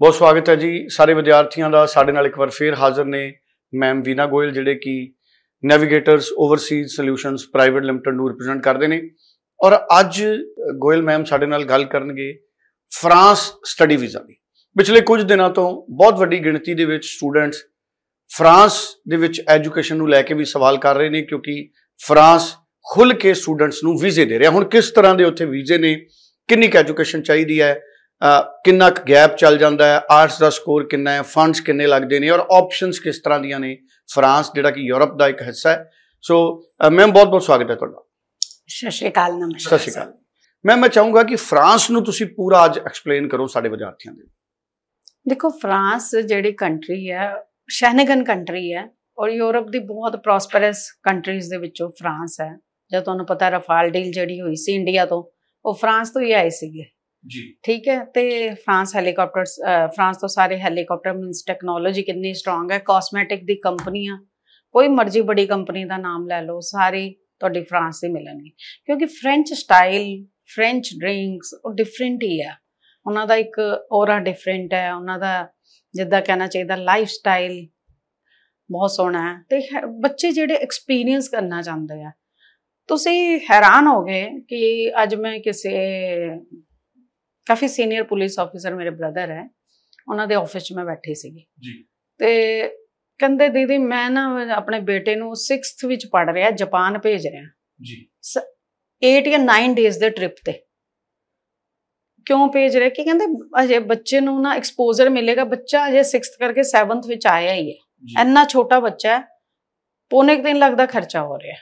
ਬਹੁਤ ਸਵਾਗਤ ਹੈ ਜੀ ਸਾਰੇ ਵਿਦਿਆਰਥੀਆਂ ਦਾ ਸਾਡੇ ਨਾਲ ਇੱਕ ਵਾਰ ਫੇਰ ਹਾਜ਼ਰ ਨੇ ਮੈਮ ਵੀਨਾ ਗੋਇਲ ਜਿਹੜੇ ਕਿ navigators overseas solutions private limited ਨੂੰ ਰਿਪਰੈਜ਼ੈਂਟ ਕਰਦੇ ਨੇ ਔਰ ਅੱਜ ਗੋਇਲ ਮੈਮ ਸਾਡੇ ਨਾਲ ਗੱਲ ਕਰਨਗੇ ਫਰਾਂਸ ਸਟੱਡੀ ਵੀਜ਼ਾ ਦੀ ਪਿਛਲੇ ਕੁਝ ਦਿਨਾਂ ਤੋਂ ਬਹੁਤ ਵੱਡੀ ਗਿਣਤੀ ਦੇ ਵਿੱਚ ਸਟੂਡੈਂਟਸ ਫਰਾਂਸ ਦੇ ਵਿੱਚ ਐਜੂਕੇਸ਼ਨ ਨੂੰ ਲੈ ਕੇ ਵੀ ਸਵਾਲ ਕਰ ਰਹੇ ਨੇ ਕਿਉਂਕਿ ਫਰਾਂਸ ਖੁੱਲ ਕੇ ਸਟੂਡੈਂਟਸ ਨੂੰ ਵੀਜ਼ੇ ਦੇ ਰਿਹਾ ਹੁਣ ਕਿਸ ਤਰ੍ਹਾਂ ਦੇ ਉੱਥੇ ਵੀਜ਼ੇ ਨੇ ਕਿੰਨੀ ਕੁ ਐਜੂਕੇਸ਼ਨ ਚਾਹੀਦੀ ਹੈ ਕਿੰਨਾ ਕੁ ਗੈਪ ਚੱਲ ਜਾਂਦਾ ਹੈ ਆਰਟਸ ਦਾ ਸਕੋਰ ਕਿੰਨਾ ਹੈ ਫੰਡਸ ਕਿੰਨੇ ਲੱਗਦੇ ਨੇ ਔਰ ਆਪਸ਼ਨਸ ਕਿਸ ਤਰ੍ਹਾਂ ਦੀਆਂ ਨੇ ਫਰਾਂਸ ਜਿਹੜਾ ਕਿ ਯੂਰਪ ਦਾ ਇੱਕ ਹਿੱਸਾ ਹੈ ਸੋ ਮੈਮ ਬਹੁਤ ਬਹੁਤ ਸਵਾਗਤ ਹੈ ਤੁਹਾਡਾ ਸਤਿ ਸ਼੍ਰੀ ਅਕਾਲ ਨਮਸਕਾਰ ਸਤਿ ਸ਼੍ਰੀ ਅਕਾਲ ਮੈਂ ਮੈਂ ਚਾਹੂੰਗਾ ਕਿ ਫਰਾਂਸ ਨੂੰ ਤੁਸੀਂ ਪੂਰਾ ਅੱਜ ਐਕਸਪਲੇਨ ਕਰੋ ਸਾਡੇ ਵਿਦਿਆਰਥੀਆਂ ਦੇ ਦੇਖੋ ਫਰਾਂਸ ਜਿਹੜੀ ਕੰਟਰੀ ਹੈ ਸ਼ੈਨਗਨ ਕੰਟਰੀ ਹੈ ਔਰ ਯੂਰਪ ਦੀ ਬਹੁਤ ਪ੍ਰੋਸਪਰਸ ਕੰਟਰੀਜ਼ ਦੇ ਵਿੱਚੋਂ ਫਰਾਂਸ ਹੈ ਜਦ ਤੁਹਾਨੂੰ ਪਤਾ ਰਫਾਲ ਡੀਲ ਜਿਹੜੀ ਹੋਈ ਸੀ ਇੰਡੀਆ ਤੋਂ ਉਹ ਫਰਾਂਸ ਤੋਂ ਹੀ ਆਈ ਸੀਗੇ ਜੀ ਠੀਕ ਹੈ ਤੇ ਫਰਾਂਸ ਹੈਲੀਕਾਪਟਰਸ ਫਰਾਂਸ ਤੋਂ ਸਾਰੇ ਹੈਲੀਕਾਪਟਰ ਮੀਨਸ ਟੈਕਨੋਲੋਜੀ ਕਿੰਨੀ ਸਟਰੋਂਗ ਹੈ ਕਾਸਮੈਟਿਕ ਦੀ ਕੰਪਨੀਆਂ ਕੋਈ ਮਰਜ਼ੀ ਬੜੀ ਕੰਪਨੀ ਦਾ ਨਾਮ ਲੈ ਲਓ ਸਾਰੇ ਤੁਹਾਡੀ ਫਰਾਂਸ ਦੇ ਮਿਲਣਗੇ ਕਿਉਂਕਿ ਫ੍ਰੈਂਚ ਸਟਾਈਲ ਫ੍ਰੈਂਚ ਡਰਿੰਕਸ ਉਹ ਡਿਫਰੈਂਟ ਹੀ ਆ ਉਹਨਾਂ ਦਾ ਇੱਕ ਔਰਾ ਡਿਫਰੈਂਟ ਹੈ ਉਹਨਾਂ ਦਾ ਜਿੱਦਾਂ ਕਹਿਣਾ ਚਾਹੀਦਾ ਲਾਈਫ ਸਟਾਈਲ ਬਹੁਤ ਸੋਹਣਾ ਹੈ ਤੇ ਬੱਚੇ ਜਿਹੜੇ ਐਕਸਪੀਰੀਅੰਸ ਕਰਨਾ ਚਾਹੁੰਦੇ ਆ ਤੁਸੀਂ ਹੈਰਾਨ ਹੋਗੇ ਕਿ ਅੱਜ ਮੈਂ ਕਿਸੇ ਕਾਫੀ ਸੀਨੀਅਰ ਪੁਲਿਸ ਆਫੀਸਰ ਮੇਰੇ ਬ੍ਰਦਰ ਹੈ ਉਹਨਾਂ ਦੇ ਆਫਿਸ 'ਚ ਮੈਂ ਬੈਠੀ ਸੀਗੀ ਜੀ ਤੇ ਕਹਿੰਦੇ ਦੀਦੀ ਮੈਂ ਨਾ ਆਪਣੇ ਬੇਟੇ ਨੂੰ 6th ਵਿੱਚ ਪੜ ਰਿਹਾ ਜਾਪਾਨ ਭੇਜ ਰਿਹਾ ਜੀ 8 ਜਾਂ 9 ਡੇਜ਼ ਦੇ ਟ੍ਰਿਪ ਤੇ ਕਿਉਂ ਭੇਜ ਰਿਹਾ ਕਿ ਕਹਿੰਦੇ ਅਜੇ ਬੱਚੇ ਨੂੰ ਨਾ ਐਕਸਪੋਜ਼ਰ ਮਿਲੇਗਾ ਬੱਚਾ ਅਜੇ 6th ਕਰਕੇ 7th ਵਿੱਚ ਆਇਆ ਹੀ ਹੈ ਇੰਨਾ ਛੋਟਾ ਬੱਚਾ ਹੈ ਪੌਨੇ ਦਿਨ ਲੱਗਦਾ ਖਰਚਾ ਹੋ ਰਿਹਾ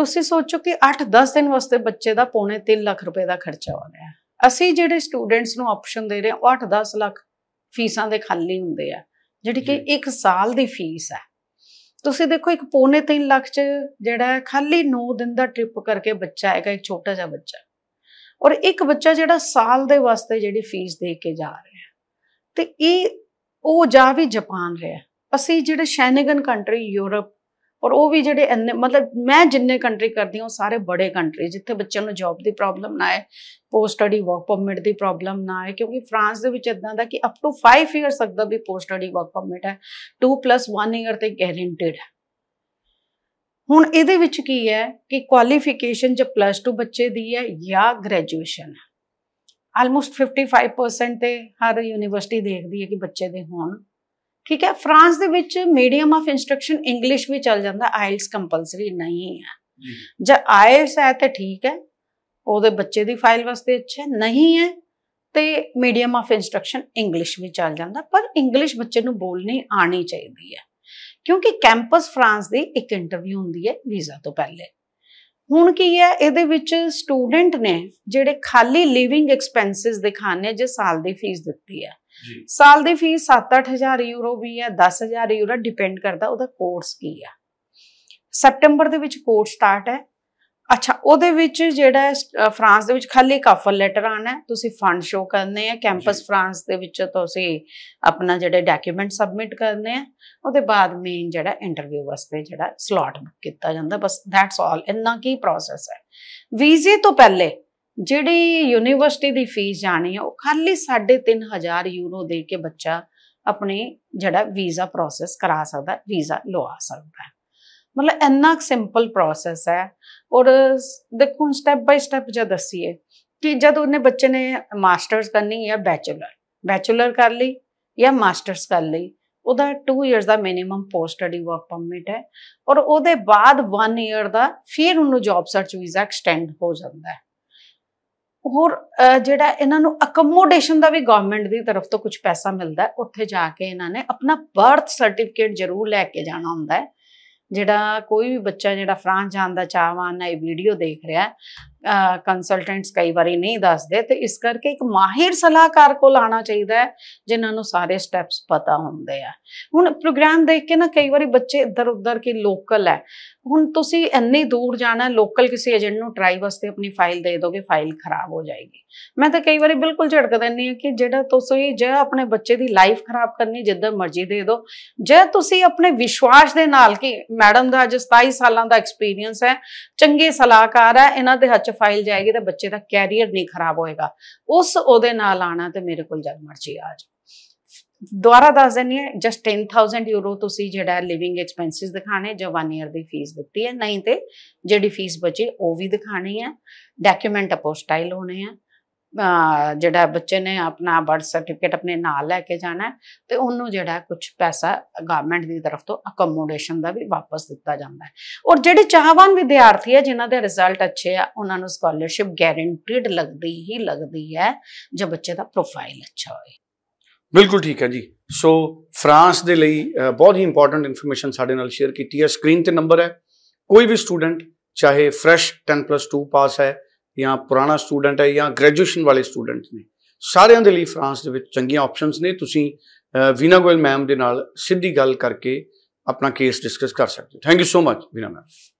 ਤੁਸੀਂ ਸੋਚੋ ਕਿ 8-10 ਦਿਨ ਵਾਸਤੇ ਬੱਚੇ ਦਾ ਪੌਨੇ 3 ਲੱਖ ਰੁਪਏ ਦਾ ਖਰਚਾ ਹੋ ਰਿਹਾ ਹੈ ਅਸੀਂ ਜਿਹੜੇ ਸਟੂਡੈਂਟਸ ਨੂੰ ਆਪਸ਼ਨ ਦੇ ਰਹੇ ਆ 8-10 ਲੱਖ ਫੀਸਾਂ ਦੇ ਖਾਲੀ ਹੁੰਦੇ ਆ ਜਿਹੜੀ ਕਿ ਇੱਕ ਸਾਲ ਦੀ ਫੀਸ ਹੈ ਤੁਸੀਂ ਦੇਖੋ ਇੱਕ ਪੋਨੇ 3 ਲੱਖ ਚ ਜਿਹੜਾ ਖਾਲੀ 9 ਦਿਨ ਦਾ ਟ੍ਰਿਪ ਕਰਕੇ ਬੱਚਾ ਹੈਗਾ ਇੱਕ ਛੋਟਾ ਜਿਹਾ ਬੱਚਾ ਔਰ ਇੱਕ ਬੱਚਾ ਜਿਹੜਾ ਸਾਲ ਦੇ ਵਾਸਤੇ ਜਿਹੜੀ ਫੀਸ ਦੇ ਕੇ ਜਾ ਰਿਹਾ ਤੇ ਇਹ ਉਹ ਜਾ ਵੀ ਜਾਪਾਨ ਰਿਹਾ ਅਸੀਂ ਜਿਹੜੇ ਸ਼ੈਨਗਨ ਕੰਟਰੀ ਯੂਰਪ ਔਰ ਉਹ ਵੀ ਜਿਹੜੇ ਮਤਲਬ ਮੈਂ ਜਿੰਨੇ ਕੰਟਰੀ ਕਰਦੀ ਹਾਂ ਉਹ ਸਾਰੇ ਬੜੇ ਕੰਟਰੀ ਜਿੱਥੇ ਬੱਚਿਆਂ ਨੂੰ ਜੌਬ ਦੀ ਪ੍ਰੋਬਲਮ ਨਾ ਆਏ ਪੋਸਟ ਸਟੱਡੀ ਵਰਕ ਪਰਮਿਟ ਦੀ ਪ੍ਰੋਬਲਮ ਨਾ ਆਏ ਕਿਉਂਕਿ ਫਰਾਂਸ ਦੇ ਵਿੱਚ ਇਦਾਂ ਦਾ ਕਿ ਅਪ ਟੂ 5 ਇਅਰ ਤੱਕ ਦਾ ਵੀ ਪੋਸਟ ਸਟੱਡੀ ਵਰਕ ਪਰਮਿਟ ਹੈ 2 1 ਇਅਰ ਤੇ ਗਾਰੰਟੀਡ ਹੈ ਹੁਣ ਇਹਦੇ ਵਿੱਚ ਕੀ ਹੈ ਕਿ ਕੁਆਲੀਫਿਕੇਸ਼ਨ ਜੇ ਪਲੱਸ 2 ਬੱਚੇ ਦੀ ਹੈ ਜਾਂ ਗ੍ਰੈਜੂਏਸ਼ਨ ਆਲਮੋਸਟ 55% ਤੇ ਹਰ ਯੂਨੀਵਰਸਿਟੀ ਦੇਖਦੀ ਹੈ ਕਿ ਬੱਚੇ ਦੇ ਹੋਣ ਠੀਕ ਹੈ ਫਰਾਂਸ ਦੇ ਵਿੱਚ ਮੀਡੀਅਮ ਆਫ ਇਨਸਟਰਕਸ਼ਨ ਇੰਗਲਿਸ਼ ਵੀ ਚੱਲ ਜਾਂਦਾ ਆਇਲਸ ਕੰਪਲਸਰੀ ਨਹੀਂ ਹੈ ਜੇ ਆਇਲਸ ਹੈ ਤਾਂ ਠੀਕ ਹੈ ਉਹਦੇ ਬੱਚੇ ਦੀ ਫਾਈਲ ਵਾਸਤੇ ਅੱਛਾ ਨਹੀਂ ਹੈ ਤੇ ਮੀਡੀਅਮ ਆਫ ਇਨਸਟਰਕਸ਼ਨ ਇੰਗਲਿਸ਼ ਵੀ ਚੱਲ ਜਾਂਦਾ ਪਰ ਇੰਗਲਿਸ਼ ਬੱਚੇ ਨੂੰ ਬੋਲਣੀ ਆਣੀ ਚਾਹੀਦੀ ਹੈ ਕਿਉਂਕਿ ਕੈਂਪਸ ਫਰਾਂਸ ਦੀ ਇੱਕ ਇੰਟਰਵਿਊ ਹੁੰਦੀ ਹੈ ਵੀਜ਼ਾ ਤੋਂ ਪਹਿਲੇ ਹੁਣ ਕੀ ਹੈ ਇਹਦੇ ਵਿੱਚ ਸਟੂਡੈਂਟ ਨੇ ਜਿਹੜੇ ਖਾਲੀ ਲਿਵਿੰਗ ਐਕਸਪੈਂਸਸ ਦਿਖਾਣੇ ਜੇ ਸਾਲ ਦੀ ਫੀਸ ਦਿੱਤੀ ਹੈ ਸਾਲ ਦੀ ਫੀਸ 7-8000 ਯੂਰੋ ਵੀ ਹੈ 10000 ਯੂਰੋ ਡਿਪੈਂਡ ਕਰਦਾ ਉਹਦਾ ਕੋਰਸ ਕੀ ਆ ਸੈਪਟੈਂਬਰ ਦੇ ਵਿੱਚ ਕੋਰਸ ਸਟਾਰਟ ਹੈ ਅੱਛਾ ਉਹਦੇ ਵਿੱਚ ਜਿਹੜਾ ਫਰਾਂਸ ਦੇ ਵਿੱਚ ਖਾਲੀ ਕਾਫਰ ਲੈਟਰ ਆਣਾ ਤੁਸੀਂ ਫੰਡ ਸ਼ੋ ਕਰਨੇ ਆ ਕੈਂਪਸ ਫਰਾਂਸ ਦੇ ਵਿੱਚ ਤੁਸੀਂ ਆਪਣਾ ਜਿਹੜੇ ਡਾਕੂਮੈਂਟ ਸਬਮਿਟ ਕਰਨੇ ਆ ਉਹਦੇ ਬਾਅਦ ਮੇਨ ਜਿਹੜਾ ਇੰਟਰਵਿਊ ਵਾਸਤੇ ਜਿਹੜਾ ਸਲੋਟ ਬੁੱਕ ਕੀਤਾ ਜਾਂਦਾ ਬਸ ਦੈਟਸ ਆਲ ਇੰਨਾ ਕੀ ਪ੍ਰੋਸੈਸ ਹੈ ਵੀਜ਼ੇ ਤੋਂ ਪਹਿਲੇ ਜਿਹੜੀ ਯੂਨੀਵਰਸਿਟੀ ਦੀ ਫੀਸ ਜਾਣੀ ਹੈ ਉਹ ਖਾਲੀ 3500 ਯੂਰੋ ਦੇ ਕੇ ਬੱਚਾ ਆਪਣੇ ਜਿਹੜਾ ਵੀਜ਼ਾ ਪ੍ਰੋਸੈਸ ਕਰਾ ਸਕਦਾ ਵੀਜ਼ਾ ਲਵਾ ਸਕਦਾ ਮਤਲਬ ਇੰਨਾ ਸਿੰਪਲ ਪ੍ਰੋਸੈਸ ਹੈ ਔਰ ਦੇਖੋ ਸਟੈਪ ਬਾਈ ਸਟੈਪ ਜਦ ਦੱਸੀਏ ਕਿ ਜਦ ਉਹਨੇ ਬੱਚੇ ਨੇ ਮਾਸਟਰਸ ਕਰਨੀ ਹੈ ਬੈਚਲਰ ਬੈਚਲਰ ਕਰ ਲਈ ਜਾਂ ਮਾਸਟਰਸ ਕਰ ਲਈ ਉਹਦਾ 2 ਇਅਰਸ ਦਾ minimum post study work permit ਹੈ ਔਰ ਉਹਦੇ ਬਾਅਦ 1 ਇਅਰ ਦਾ ਫਿਰ ਉਹਨੂੰ ਜੌਬ ਸਰਚ ਵੀਜ਼ਾ ਐਕਸਟੈਂਡ ਹੋ ਜਾਂਦਾ ਹੈ ਹੋਰ ਜਿਹੜਾ ਇਹਨਾਂ ਨੂੰ ਅਕਮੋਡੇਸ਼ਨ ਦਾ ਵੀ ਗਵਰਨਮੈਂਟ ਦੀ ਤਰਫ ਤੋਂ ਕੁਝ ਪੈਸਾ ਮਿਲਦਾ ਉੱਥੇ ਜਾ ਕੇ ਇਹਨਾਂ ਨੇ ਆਪਣਾ ਬਰਥ ਸਰਟੀਫਿਕੇਟ ਜ਼ਰੂਰ ਲੈ ਕੇ ਜਾਣਾ ਹੁੰਦਾ ਹੈ ਜਿਹੜਾ ਕੋਈ ਵੀ ਬੱਚਾ ਜਿਹੜਾ ਫਰਾਂਸ ਜਾਣ ਦਾ ਚਾਹਵਾਨ ਹੈ ਇਹ ਵੀਡੀਓ ਦੇਖ ਰਿਹਾ ਕੰਸਲਟੈਂਟਸ ਕਈ ਵਾਰੀ ਨਹੀਂ ਦੱਸਦੇ ਤੇ ਇਸ ਕਰਕੇ ਇੱਕ ਮਾਹਿਰ ਸਲਾਹਕਾਰ ਕੋਲ ਆਣਾ ਚਾਹੀਦਾ ਹੈ ਜਿਨ੍ਹਾਂ ਨੂੰ ਸਾਰੇ ਸਟੈਪਸ ਪਤਾ ਹੁੰਦੇ ਆ ਹੁਣ ਪ੍ਰੋਗਰਾਮ ਦੇਖ ਕੇ ਨਾ ਕਈ ਵਾਰੀ ਬੱਚੇ ਇੱਧਰ ਉੱਧਰ ਕੀ ਲੋਕਲ ਹੈ ਹੁਣ ਤੁਸੀਂ ਇੰਨੇ ਦੂਰ ਜਾਣਾ ਲੋਕਲ ਕਿਸੇ ਏਜੰਟ ਨੂੰ ਟਰਾਈ ਵਾਸਤੇ ਆਪਣੀ ਫਾਈਲ ਦੇ ਦੋਗੇ ਫਾਈਲ ਖਰਾਬ ਹੋ ਜਾਏਗੀ ਮੈਂ ਤਾਂ ਕਈ ਵਾਰੀ ਬਿਲਕੁਲ ਝਟਕ ਦਿੰਨੀ ਆ ਕਿ ਜਿਹੜਾ ਤੁਸੀਂ ਜੇ ਆਪਣੇ ਬੱਚੇ ਦੀ ਲਾਈਫ ਖਰਾਬ ਕਰਨੀ ਜਿੱਦਾਂ ਮਰਜ਼ੀ ਦੇ ਦੋ ਜੇ ਤੁਸੀਂ ਆਪਣੇ ਵਿਸ਼ਵਾਸ ਦੇ ਨਾਲ ਕਿ ਮੈਡਮ ਦਾ ਅੱਜ 27 ਸਾਲਾਂ ਦਾ ਐਕਸਪੀਰੀਅੰਸ ਹੈ ਚੰਗੇ ਸਲਾਹਕਾਰ ਹੈ ਇਹਨਾਂ ਦੇ ਹੱਥ ਚ ਫਾਈਲ ਜਾਏਗੀ ਤਾਂ ਬੱਚੇ ਦਾ ਕੈਰੀਅਰ ਨਹੀਂ ਖਰਾਬ ਹੋਏਗਾ ਉਸ ਉਹਦੇ ਨਾਲ ਆਣਾ ਤੇ ਮੇਰੇ ਕੋਲ ਜਦ ਮਰਜੀ ਆ ਜਾ ਦੁਆਰਾ ਦੱਸ ਦਿੰਨੀ ਹੈ ਜਸਟ 10000 ਯੂਰੋ ਤੁਸੀਂ ਜਿਹੜਾ ਲਿਵਿੰਗ ਐਕਸਪੈਂਸਸ ਦਿਖਾਣੇ ਜੋ 1 ਇਅਰ ਦੀ ਫੀਸ ਦਿੱਤੀ ਹੈ ਨਹੀਂ ਤੇ ਜਿਹੜੀ ਫੀਸ ਬਚੀ ਉਹ ਵੀ ਦਿਖਾਣੀ ਹੈ ਡਾਕੂਮੈਂਟ ਅਪੋਸਟਾਈਲ ਹੋਣੇ ਆ ਜਿਹੜਾ ਬੱਚੇ ਨੇ ਆਪਣਾ ਬਰਥ ਸਰਟੀਫਿਕੇਟ ਆਪਣੇ ਨਾਲ ਲੈ ਕੇ ਜਾਣਾ ਤੇ ਉਹਨੂੰ ਜਿਹੜਾ ਕੁਝ ਪੈਸਾ ਗਵਰਨਮੈਂਟ ਦੀ ਤਰਫ ਤੋਂ ਅਕਮੋਡੇਸ਼ਨ ਦਾ ਵੀ ਵਾਪਸ ਦਿੱਤਾ ਜਾਂਦਾ ਹੈ ਔਰ ਜਿਹੜੇ ਚਾਹਵਾਨ ਵਿਦਿਆਰਥੀ ਹੈ ਜਿਨ੍ਹਾਂ ਦੇ ਰਿਜ਼ਲਟ ਅੱਛੇ ਆ ਉਹਨਾਂ ਨੂੰ ਸਕਾਲਰਸ਼ਿਪ ਗੈਰੰਟੀਡ ਲੱਗਦੀ ਹੀ ਲੱਗਦੀ ਹੈ ਜੇ ਬੱਚੇ ਦਾ ਪ੍ਰੋਫਾਈਲ ਅੱਛਾ ਹੋਵੇ ਬਿਲਕੁਲ ਠੀਕ ਹੈ ਜੀ ਸੋ ਫਰਾਂਸ ਦੇ ਲਈ ਬਹੁਤ ਹੀ ਇੰਪੋਰਟੈਂਟ ਇਨਫੋਰਮੇਸ਼ਨ ਸਾਡੇ ਨਾਲ ਸ਼ੇਅਰ ਕੀਤੀ ਹੈ ਸਕਰੀਨ ਤੇ ਨੰਬਰ ਹੈ ਕੋਈ ਵੀ ਸਟੂਡੈਂਟ ਚਾਹੇ ਫਰੈਸ਼ 10+2 ਪਾਸ ਹੈ ਜਾਂ ਪੁਰਾਣਾ ਸਟੂਡੈਂਟ ਹੈ ਜਾਂ ਗ੍ਰੈਜੂਏਸ਼ਨ ਵਾਲੇ ਸਟੂਡੈਂਟ ਨੇ ਸਾਰਿਆਂ ਦੇ ਲਈ ਫਰਾਂਸ ਦੇ ਵਿੱਚ ਚੰਗੀਆਂ ਆਪਸ਼ਨਸ ਨੇ ਤੁਸੀਂ ਵੀਨਾ ਗੋਇਲ ਮੈਮ ਦੇ ਨਾਲ ਸਿੱਧੀ ਗੱਲ ਕਰਕੇ ਆਪਣਾ ਕੇਸ ਡਿਸਕਸ ਕਰ ਸਕਦੇ ਹੋ thank you so much Veena ma'am